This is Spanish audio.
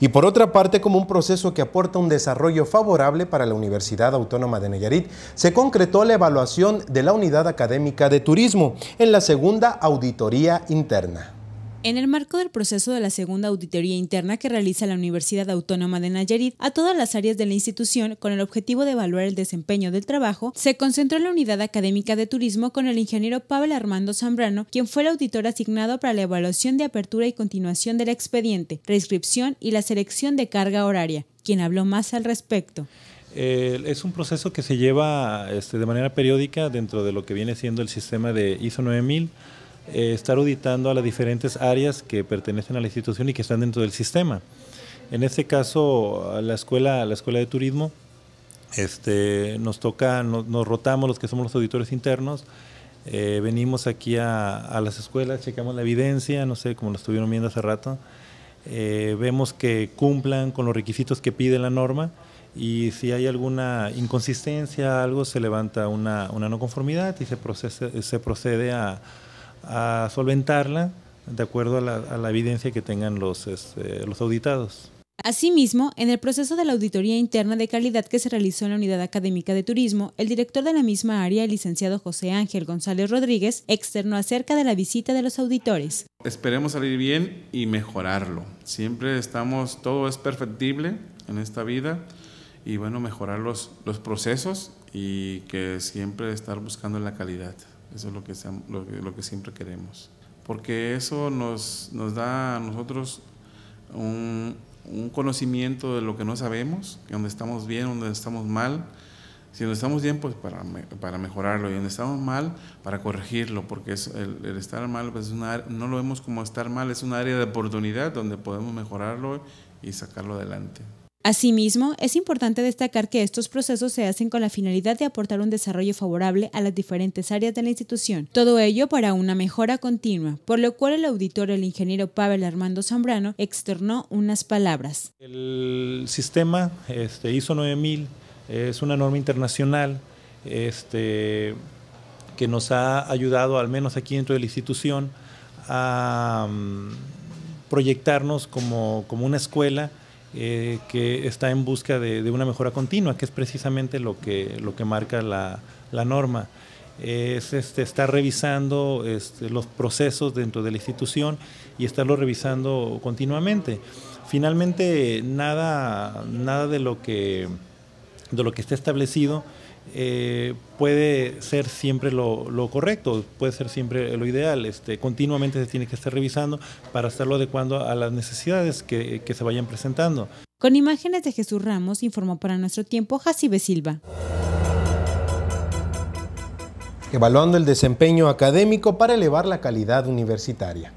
y por otra parte como un proceso que aporta un desarrollo favorable para la Universidad Autónoma de Nayarit, se concretó la evaluación de la Unidad Académica de Turismo en la segunda auditoría interna. En el marco del proceso de la segunda auditoría interna que realiza la Universidad Autónoma de Nayarit a todas las áreas de la institución con el objetivo de evaluar el desempeño del trabajo, se concentró en la unidad académica de turismo con el ingeniero Pablo Armando Zambrano, quien fue el auditor asignado para la evaluación de apertura y continuación del expediente, reinscripción y la selección de carga horaria, quien habló más al respecto. Eh, es un proceso que se lleva este, de manera periódica dentro de lo que viene siendo el sistema de ISO 9000 eh, estar auditando a las diferentes áreas que pertenecen a la institución y que están dentro del sistema. En este caso, la escuela, la escuela de turismo, este, nos toca, nos rotamos los que somos los auditores internos, eh, venimos aquí a, las escuelas, checamos la evidencia, no sé, como lo estuvieron viendo hace rato, eh, vemos que cumplan con los requisitos que pide la norma y si hay alguna inconsistencia, algo, se levanta una, una no conformidad y se, se procede a a solventarla de acuerdo a la, evidencia que tengan este, los, auditados. Asimismo, en el proceso de la auditoría interna de calidad que se realizó en la Unidad Académica de Turismo, el director de la misma área, el licenciado José Ángel González Rodríguez, externó acerca de la visita de los auditores. Esperemos salir bien y mejorarlo. Siempre estamos, todo es perfectible en esta vida y bueno, mejorar los, los procesos y que siempre estar buscando la calidad. Eso es lo que, lo, que siempre queremos. Porque eso nos, da a nosotros un, conocimiento de lo que no sabemos, donde estamos bien, donde estamos mal. Si donde estamos bien, pues para, mejorarlo. Y donde estamos mal, para corregirlo. Porque el, estar mal, pues, no lo vemos como estar mal, es un área de oportunidad donde podemos mejorarlo y sacarlo adelante. Asimismo, es importante destacar que estos procesos se hacen con la finalidad de aportar un desarrollo favorable a las diferentes áreas de la institución, todo ello para una mejora continua, por lo cual el auditor, el ingeniero Pavel Armando Zambrano, externó unas palabras. El sistema este, ISO 9000 es una norma internacional este, que nos ha ayudado, al menos aquí dentro de la institución, a mm, proyectarnos como una escuela eh, que está en busca de, una mejora continua, que es precisamente lo que, lo que marca la, norma. Es, este, está revisando este, los procesos dentro de la institución y estarlo revisando continuamente. Finalmente, nada, nada de lo que de lo que está establecido eh, puede ser siempre lo, correcto, puede ser siempre lo ideal. Este, continuamente se tiene que estar revisando para estarlo adecuando a las necesidades que, que se vayan presentando. Con imágenes de Jesús Ramos, informó para nuestro tiempo Jacibe Silva. Evaluando el desempeño académico para elevar la calidad universitaria.